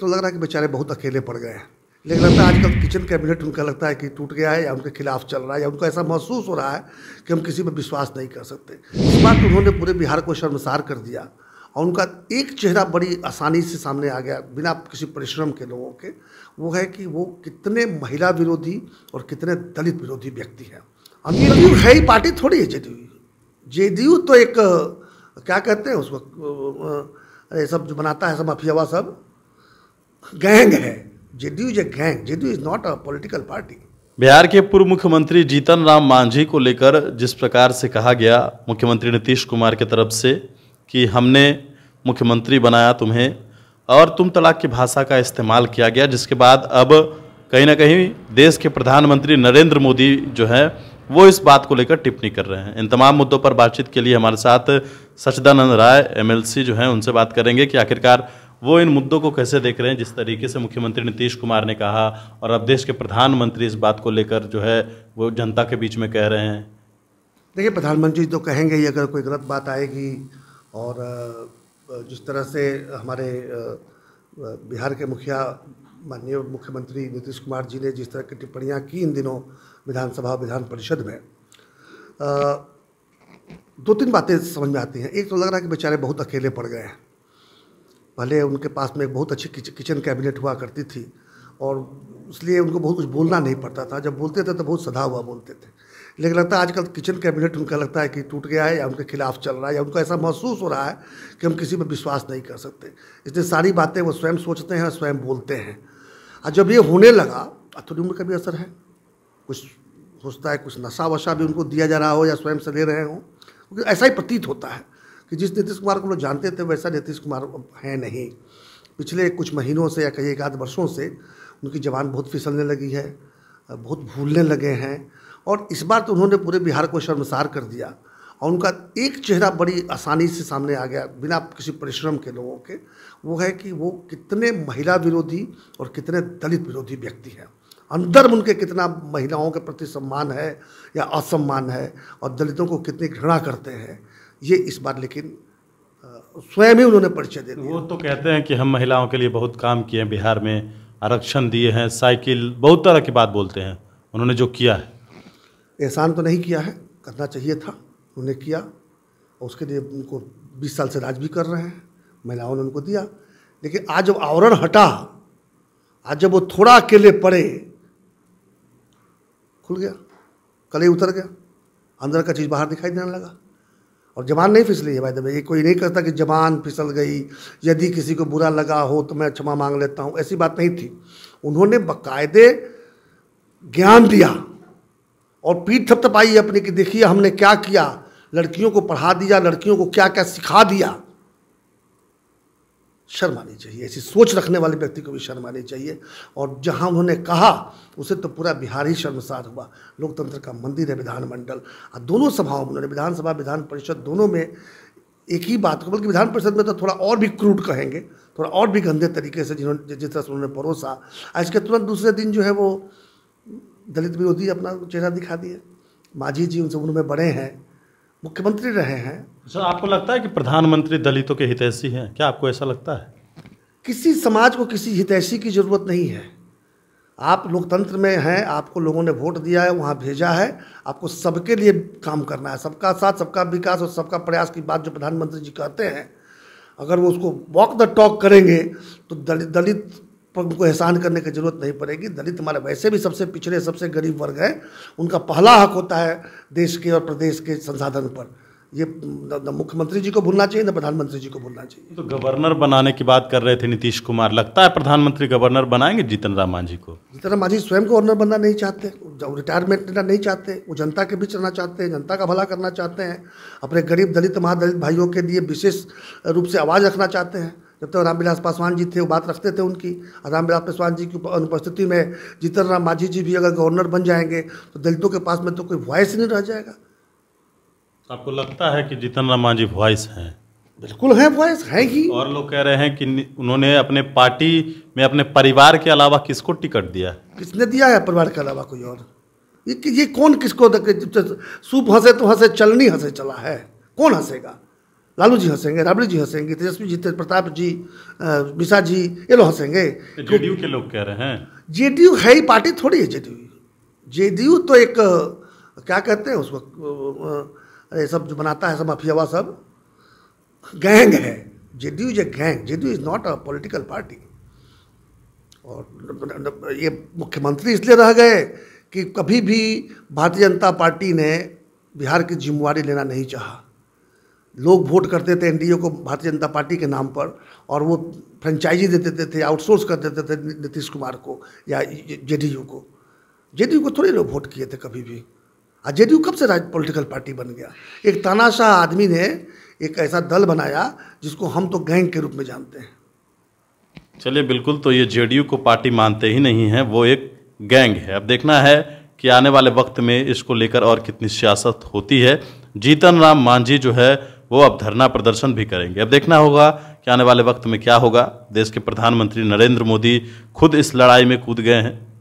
तो लग रहा है कि बेचारे बहुत अकेले पड़ गए हैं लेकिन लगता है आजकल किचन कैबिनेट उनका लगता है कि टूट गया है या उनके खिलाफ चल रहा है या उनको ऐसा महसूस हो रहा है कि हम किसी पर विश्वास नहीं कर सकते इस बात तो उन्होंने पूरे बिहार को शर्मसार कर दिया और उनका एक चेहरा बड़ी आसानी से सामने आ गया बिना किसी परिश्रम के लोगों के वो है कि वो कितने महिला विरोधी और कितने दलित विरोधी व्यक्ति हैं अमीर ये है ही पार्टी थोड़ी है जेडीयू जेडीयू तो एक क्या कहते हैं उसको ये सब जो बनाता है सब अफियावा सब गैंग है JDU is a gang JDU is not a political party Bihar के पूर्व मुख्यमंत्री जीतन राम मांझी को लेकर जिस प्रकार से कहा गया मुख्यमंत्री नीतीश कुमार की तरफ से कि हमने मुख्यमंत्री बनाया तुम्हें और तुम तलाक की भाषा का इस्तेमाल किया गया जिसके बाद अब कहीं ना कहीं देश के प्रधानमंत्री नरेंद्र मोदी जो है वो इस बात को लेकर टिप्पणी कर रहे हैं इन तमाम मुद्दों पर बातचीत के लिए हमारे साथ सचदानंद राय एमएलसी जो हैं उनसे बात करेंगे कि आखिरकार वो इन मुद्दों को कैसे देख रहे हैं जिस तरीके से मुख्यमंत्री नीतीश कुमार ने कहा और अब देश के प्रधानमंत्री इस बात को लेकर जो है वो जनता के बीच में कह रहे हैं देखिए प्रधानमंत्री तो कहेंगे ही अगर कोई गलत बात आएगी और जिस तरह से हमारे बिहार के मुखिया माननीय मुख्यमंत्री नीतीश कुमार जी ने जिस तरह की टिप्पणियाँ की इन दिनों विधानसभा विधान परिषद में दो तीन बातें समझ में आती हैं एक तो लग रहा है कि बेचारे बहुत अकेले पड़ गए हैं पहले उनके पास में एक बहुत अच्छी किचन कैबिनेट हुआ करती थी और इसलिए उनको बहुत कुछ बोलना नहीं पड़ता था जब बोलते थे तो बहुत सदा हुआ बोलते थे लेकिन लगता है आजकल किचन कैबिनेट उनका लगता है कि टूट गया है या उनके खिलाफ चल रहा है या उनको ऐसा महसूस हो रहा है कि हम किसी पर विश्वास नहीं कर सकते इसलिए सारी बातें वो स्वयं सोचते हैं और स्वयं बोलते हैं और जब ये होने लगा थोड़ी उम्र का भी असर है कुछ सोचता है कुछ नशा वशा भी उनको दिया जा रहा हो या स्वयं से ले रहे हों क्योंकि ऐसा ही प्रतीत होता है कि जिस नीतीश कुमार को लोग जानते थे वैसा नीतीश कुमार है नहीं पिछले कुछ महीनों से या कई एक आध वर्षों से उनकी जबान बहुत फिसलने लगी है बहुत भूलने लगे हैं और इस बार तो उन्होंने पूरे बिहार को शर्मसार कर दिया और उनका एक चेहरा बड़ी आसानी से सामने आ गया बिना किसी परिश्रम के लोगों के वो है कि वो कितने महिला विरोधी और कितने दलित विरोधी व्यक्ति हैं अंदर उनके कितना महिलाओं के प्रति सम्मान है या असम्मान है और दलितों को कितनी घृणा करते हैं ये इस बार लेकिन स्वयं ही उन्होंने परिचय दे दिया वो तो कहते हैं कि हम महिलाओं के लिए बहुत काम किए हैं बिहार में आरक्षण दिए हैं साइकिल बहुत तरह की बात बोलते हैं उन्होंने जो किया है एहसान तो नहीं किया है करना चाहिए था उन्होंने किया उसके लिए उनको बीस साल से राज भी कर रहे हैं महिलाओं ने उनको दिया लेकिन आज जब आवरण हटा आज जब वो थोड़ा अकेले पड़े खुल गया कले उतर गया अंदर का चीज़ बाहर दिखाई देने लगा और जबान नहीं फिसली है भाई दबे ये कोई नहीं कहता कि जबान फिसल गई यदि किसी को बुरा लगा हो तो मैं क्षमा मांग लेता हूँ ऐसी बात नहीं थी उन्होंने बकायदे ज्ञान दिया और पीठ थपथपाई अपने कि देखिए हमने क्या किया लड़कियों को पढ़ा दिया लड़कियों को क्या क्या सिखा दिया शर्म आनी चाहिए ऐसी सोच रखने वाले व्यक्ति को भी शर्म आनी चाहिए और जहां उन्होंने कहा उसे तो पूरा बिहार ही शर्मसार हुआ लोकतंत्र का मंदिर है विधानमंडल और दोनों सभाओं में उन्होंने विधानसभा विधान परिषद दोनों में एक ही बात को बल्कि विधान परिषद में तो थोड़ा और भी क्रूड कहेंगे थोड़ा और भी गंदे तरीके से जिन्होंने जिस तरह से उन्होंने परोसा आज के तुरंत दूसरे दिन जो है वो दलित विरोधी अपना चेहरा दिखा दिए माझी जी उनसे उनमें बड़े हैं मुख्यमंत्री रहे हैं सर आपको लगता है कि प्रधानमंत्री दलितों के हितैषी हैं क्या आपको ऐसा लगता है किसी समाज को किसी हितैषी की ज़रूरत नहीं है आप लोकतंत्र में हैं आपको लोगों ने वोट दिया है वहाँ भेजा है आपको सबके लिए काम करना है सबका साथ सबका विकास और सबका प्रयास की बात जो प्रधानमंत्री जी कहते हैं अगर वो उसको वॉक द टॉक करेंगे तो दलित दलित पर उनको एहसान करने की ज़रूरत नहीं पड़ेगी दलित हमारे वैसे भी सबसे पिछड़े सबसे गरीब वर्ग हैं उनका पहला हक होता है देश के और प्रदेश के संसाधन पर ये न मुख्यमंत्री जी को भूलना चाहिए न प्रधानमंत्री जी को भूलना चाहिए तो गवर्नर बनाने की बात कर रहे थे नीतीश कुमार लगता है प्रधानमंत्री गवर्नर बनाएंगे जीतन राम मांझी को जीतन राम मांझी स्वयं गवर्नर बनना नहीं चाहते जब रिटायरमेंट लेना नहीं चाहते वो जनता के बीच रहना चाहते हैं जनता का भला करना चाहते हैं अपने गरीब दलित महादलित भाइयों के लिए विशेष रूप से आवाज़ रखना चाहते हैं जब तक तो रामविलास पासवान जी थे वो बात रखते थे उनकी और रामविलास पासवान जी की अनुपस्थिति में जीतन राम मांझी जी भी अगर गवर्नर बन जाएंगे तो दलितों के पास में तो कोई वॉइस नहीं रह जाएगा तो आपको लगता है कि जीतन राम मांझी वॉइस हैं बिल्कुल है वॉइस है ही और लोग कह रहे हैं कि उन्होंने अपने पार्टी में अपने परिवार के अलावा किसको टिकट दिया किसने दिया है परिवार के अलावा कोई और ये, ये कौन किसको सूप हंसे तो हंसे चलनी हंसे चला है कौन हंसेगा लालू जी हंसेंगे राबड़ी जी हंसेंगे तेजस्वी जी प्रताप जी मिशा जी ये लोग हंसेंगे जेडीयू के लोग कह रहे हैं जेडीयू है ही पार्टी थोड़ी है जेडीयू जेडीयू तो एक क्या कहते हैं उसको ये सब जो बनाता है सब माफियावा सब गैंग है JDU is a gang JDU is not a political party और ये मुख्यमंत्री इसलिए रह गए कि कभी भी भारतीय जनता पार्टी ने बिहार की जिम्मेवारी लेना नहीं चाहा लोग वोट करते थे एनडीए को भारतीय जनता पार्टी के नाम पर और वो फ्रेंचाइजी दे देते थे आउटसोर्स कर देते थे नीतीश कुमार को या जेडीयू को जेडीयू को थोड़े लोग वोट किए थे कभी भी आज जेडीयू कब से राज पॉलिटिकल पार्टी बन गया एक तानाशाह आदमी ने एक ऐसा दल बनाया जिसको हम तो गैंग के रूप में जानते हैं चलिए बिल्कुल तो ये जेडीयू को पार्टी मानते ही नहीं है वो एक गैंग है अब देखना है कि आने वाले वक्त में इसको लेकर और कितनी सियासत होती है जीतन राम मांझी जो है वो अब धरना प्रदर्शन भी करेंगे अब देखना होगा कि आने वाले वक्त में क्या होगा देश के प्रधानमंत्री नरेंद्र मोदी खुद इस लड़ाई में कूद गए हैं